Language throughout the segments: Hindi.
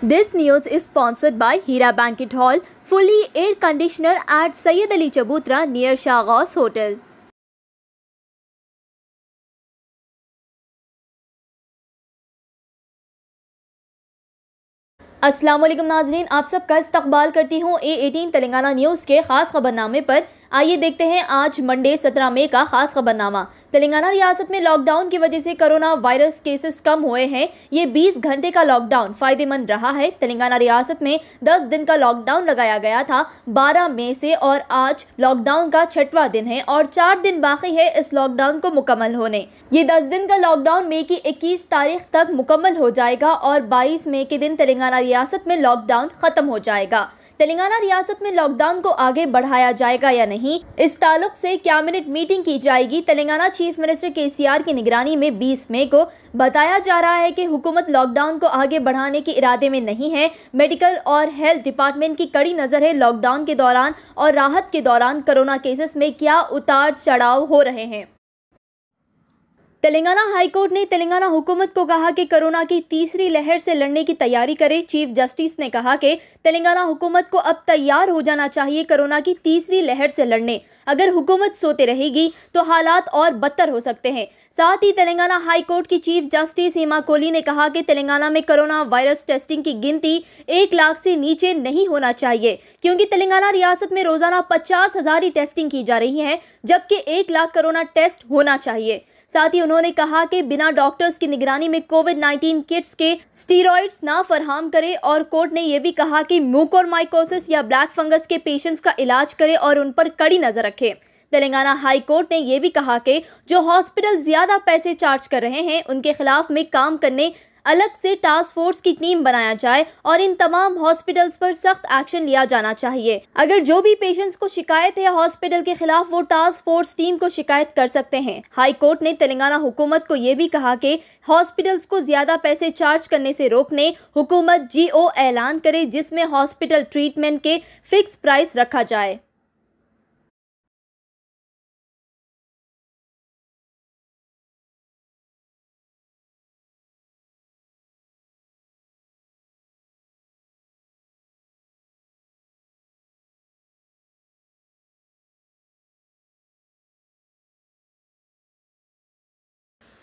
This news is sponsored by Hira Banquet Hall, fully air conditioner at Sayyid Ali Chabutra near Shah Hotel. Aslam नाजरीन आप सबका इस्तकबाल करती हूँ ए एटीन तेलंगाना न्यूज़ के खास खबरनामे पर आइए देखते हैं आज मंडे सत्रह मई का खास खबरनामा तेलंगाना रियासत में लॉकडाउन की वजह से कोरोना वायरस केसेस कम हुए हैं ये 20 घंटे का लॉकडाउन फायदेमंद रहा है तेलंगाना रियासत में 10 दिन का लॉकडाउन लगाया गया था 12 मई से और आज लॉकडाउन का छठवा दिन है और चार दिन बाकी है इस लॉकडाउन को मुकम्मल होने ये दस दिन का लॉकडाउन मई की इक्कीस तारीख तक मुकम्मल हो जाएगा और बाईस मई के दिन तेलंगाना रियासत में लॉकडाउन खत्म हो जाएगा तेलंगाना रियासत में लॉकडाउन को आगे बढ़ाया जाएगा या नहीं इस ताल्लुक से कैबिनेट मीटिंग की जाएगी तेलंगाना चीफ मिनिस्टर के की निगरानी में बीस मई को बताया जा रहा है कि हुकूमत लॉकडाउन को आगे बढ़ाने के इरादे में नहीं है मेडिकल और हेल्थ डिपार्टमेंट की कड़ी नज़र है लॉकडाउन के दौरान और राहत के दौरान कोरोना केसेस में क्या उतार चढ़ाव हो रहे हैं तेलंगाना हाईकोर्ट ने तेलंगाना हुकूमत को कहा कि कोरोना की तीसरी लहर से लड़ने की तैयारी करे चीफ जस्टिस ने कहा कि तेलंगाना हुकूमत को अब तैयार हो जाना चाहिए कोरोना की तीसरी लहर से लड़ने अगर हुकूमत सोते रहेगी तो हालात और बदतर हो सकते हैं साथ ही तेलंगाना हाईकोर्ट की चीफ जस्टिस हिमा कोहली ने कहा कि तेलंगाना में कोरोना वायरस टेस्टिंग की गिनती एक लाख से नीचे नहीं होना चाहिए क्योंकि तेलंगाना रियासत में रोजाना पचास हजार ही टेस्टिंग की जा रही है जबकि एक लाख कोरोना टेस्ट होना चाहिए साथ ही उन्होंने कहा कि बिना डॉक्टर्स की निगरानी में कोविड 19 किट्स के स्टीरॉइड्स ना फरहम करे और कोर्ट ने यह भी कहा कि म्यूकोरमाइकोसिस या ब्लैक फंगस के पेशेंट्स का इलाज करे और उन पर कड़ी नजर रखे तेलंगाना हाई कोर्ट ने यह भी कहा कि जो हॉस्पिटल ज्यादा पैसे चार्ज कर रहे हैं उनके खिलाफ में काम करने अलग से टास्क फोर्स की टीम बनाया जाए और इन तमाम हॉस्पिटल्स पर सख्त एक्शन लिया जाना चाहिए अगर जो भी पेशेंट्स को शिकायत है हॉस्पिटल के खिलाफ वो टास्क फोर्स टीम को शिकायत कर सकते हैं हाई कोर्ट ने तेलंगाना हुकूमत को ये भी कहा कि हॉस्पिटल्स को ज्यादा पैसे चार्ज करने से रोकने हुकूमत जीओ ऐलान करे जिसमें हॉस्पिटल ट्रीटमेंट के फिक्स प्राइस रखा जाए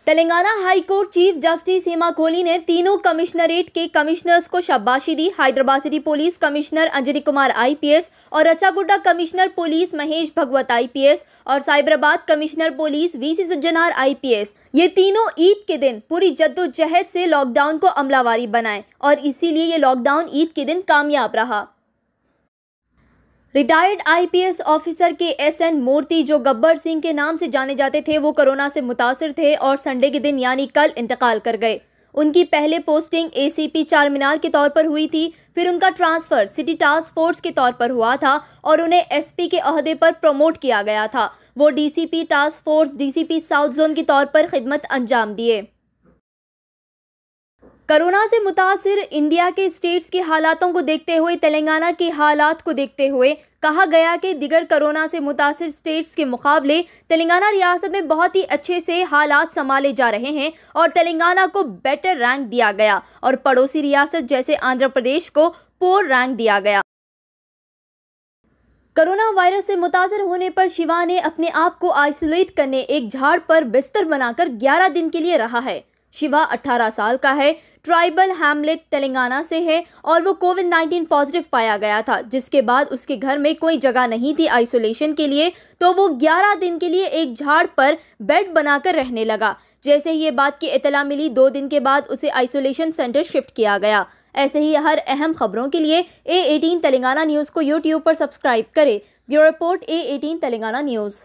Telangana high court chief justice Hema Kohli ने तीनों कमिश्नरेट के कमिश्नर्स को शाबाशी दी Hyderabad city police commissioner Anjani Kumar IPS और Rachagudda commissioner police Mahesh Bhagwat IPS और Cyberabad commissioner police VC C Sajjanar IPS ये तीनों ईद के दिन पूरी जद्दोजहद से लॉकडाउन को अमलावारी बनाए और इसीलिए ये लॉकडाउन ईद के दिन कामयाब रहा retired IPS officer K S N Murthy जो गब्बर सिंह के नाम से जाने जाते थे वो कोरोना से मुतासर थे और संडे के दिन यानी कल इंतकाल कर गए उनकी पहले पोस्टिंग एसीपी चार मीनार के तौर पर हुई थी फिर उनका ट्रांसफ़र सिटी टास्क फोर्स के तौर पर हुआ था और उन्हें एसपी के अहदे पर प्रमोट किया गया था वो DCP task force DCP south zone के तौर पर खिदमत अंजाम दिए कोरोना से मुतासर इंडिया के स्टेट्स के हालातों को देखते हुए तेलंगाना के हालात को देखते हुए कहा गया कि दिगर कोरोना से मुतासर स्टेट्स के मुकाबले तेलंगाना रियासत में बहुत ही अच्छे से हालात संभाले जा रहे हैं और तेलंगाना को बेटर रैंक दिया गया और पड़ोसी रियासत जैसे आंध्र प्रदेश को पोर रैंक दिया गया कोरोना वायरस से मुतासर होने पर शिवा ने अपने आप को आइसोलेट करने एक झाड़ पर बिस्तर बनाकर 11 दिन के लिए रहा है शिवा 18 साल का है ट्राइबल हैमलेट तेलंगाना से है और वो कोविड 19 पॉजिटिव पाया गया था जिसके बाद उसके घर में कोई जगह नहीं थी आइसोलेशन के लिए तो वो 11 दिन के लिए एक झाड़ पर बेड बनाकर रहने लगा जैसे ही ये बात की इतला मिली दो दिन के बाद उसे आइसोलेशन सेंटर शिफ्ट किया गया ऐसे ही हर अहम खबरों के लिए ए एटीन तेलंगाना न्यूज़ को यूट्यूब पर सब्सक्राइब करें bureau report A eighteen Telangana news